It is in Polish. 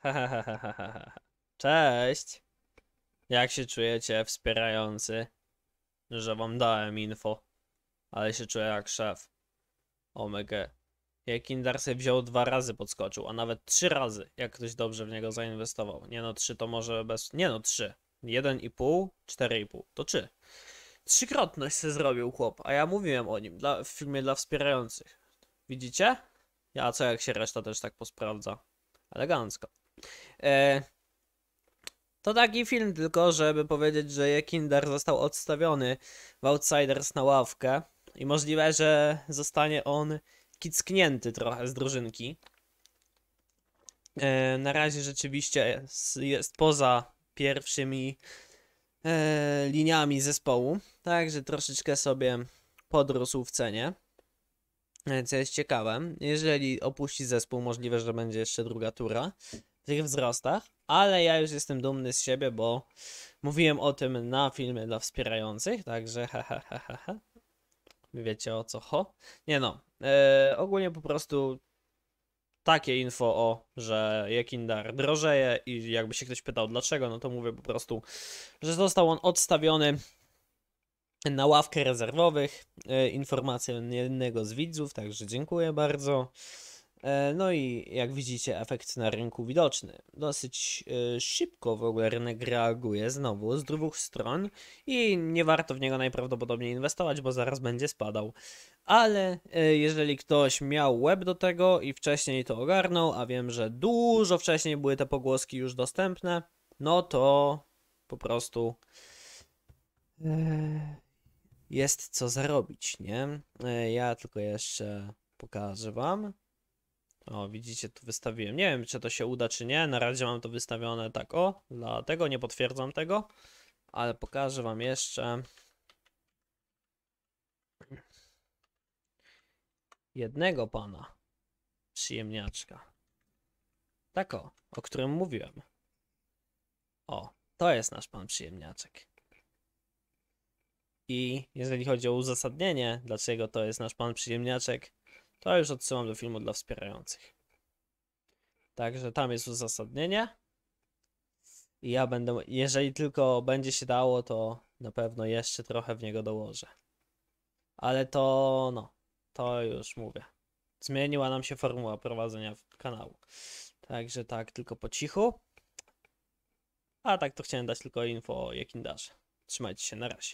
Cześć! Jak się czujecie, wspierający? Że wam dałem info, ale się czuję jak szef. Omega. Jak Kinder wziął dwa razy podskoczył, a nawet trzy razy, jak ktoś dobrze w niego zainwestował. Nie no, trzy to może bez... Nie no, trzy. Jeden i pół, cztery i pół. To trzy. Trzykrotność se zrobił chłop, a ja mówiłem o nim dla, w filmie dla wspierających. Widzicie? Ja co jak się reszta też tak posprawdza. Elegancko. E, to taki film tylko, żeby powiedzieć, że Jekindar został odstawiony w Outsiders na ławkę i możliwe, że zostanie on kicknięty trochę z drużynki. E, na razie rzeczywiście jest, jest poza pierwszymi e, liniami zespołu, także troszeczkę sobie podrósł w cenie. Co jest ciekawe, jeżeli opuści zespół, możliwe, że będzie jeszcze druga tura tych wzrostach, ale ja już jestem dumny z siebie, bo mówiłem o tym na filmie dla wspierających, także ha, ha, ha, ha, ha. Wiecie o co ho? Nie no, e, ogólnie po prostu takie info o, że Jekindar drożeje i jakby się ktoś pytał dlaczego, no to mówię po prostu, że został on odstawiony na ławkę rezerwowych. E, Informację jednego z widzów, także dziękuję bardzo. E, no i jak widzicie, efekt na rynku widoczny. Dosyć e, szybko w ogóle rynek reaguje znowu z dwóch stron i nie warto w niego najprawdopodobniej inwestować, bo zaraz będzie spadał. Ale e, jeżeli ktoś miał web do tego i wcześniej to ogarnął, a wiem, że dużo wcześniej były te pogłoski już dostępne, no to po prostu jest co zarobić, nie? Ja tylko jeszcze pokażę Wam. O, widzicie, tu wystawiłem. Nie wiem, czy to się uda, czy nie. Na razie mam to wystawione tak, o, dlatego nie potwierdzam tego, ale pokażę wam jeszcze jednego pana przyjemniaczka. Tak o, o którym mówiłem. O, to jest nasz pan przyjemniaczek. I jeżeli chodzi o uzasadnienie, dlaczego to jest nasz pan przyjemniaczek, to już odsyłam do filmu dla wspierających. Także tam jest uzasadnienie. I ja będę, jeżeli tylko będzie się dało, to na pewno jeszcze trochę w niego dołożę. Ale to, no, to już mówię. Zmieniła nam się formuła prowadzenia kanału. Także tak, tylko po cichu. A tak to chciałem dać tylko info o darze. Trzymajcie się, na razie.